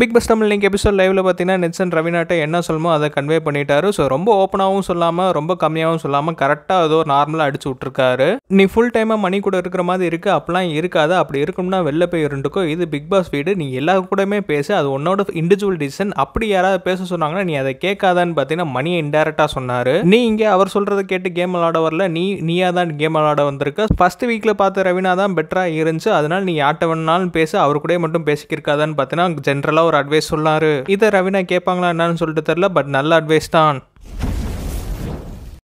big bus Tamil நீங்கள் episode லைவில் பார்த்தீங்கன்னா நெட்சன் ரவிநாட்டை என்ன சொல்லுமோ அதை கன்வே பண்ணிட்டாரு ஸோ ரொம்ப ஓப்பனாகவும் சொல்லாமல் ரொம்ப கம்மியாகவும் சொல்லாமல் கரெக்டாக ஏதோ நார்மலாக அடிச்சு விட்ருக்காரு நீ ஃபுல் டைமாக மணி கூட இருக்கிற மாதிரி இருக்குது அப்படிலாம் இருக்காது அப்படி இருக்கும்னா வெளில போய் இருந்துக்கோ இது பிக் பாஸ் வீடு நீ எல்லா கூடமே பேசு அது உன்னோட இண்டிவிஜுவல் டிசிஷன் அப்படி யாராவது பேச சொன்னாங்கன்னா நீ அதை கேட்காதான்னு பார்த்தீங்கன்னா மணியை இன்டெரக்டாக சொன்னார் நீ இங்கே அவர் சொல்கிறத கேட்டு கேம் விளாட வரல நீ நீயாக தான் கேம் விளாட வந்திருக்க ஃபர்ஸ்ட் வீக்கில் பார்த்த ரவினா தான் பெட்டராக இருந்துச்சு அதனால் நீ ஆட்ட வேணாலும் பேச அவர் கூட மட்டும் பேசிக்கிருக்காதான்னு பார்த்தீங்கன்னா ஜென்ரலாக நல்ல ஒரு அட்வைஸ் சொல்லாரு இதை ரவினா கேட்பாங்களா என்னன்னு சொல்லிட்டு தெரில பட் நல்ல அட்வைஸ் தான்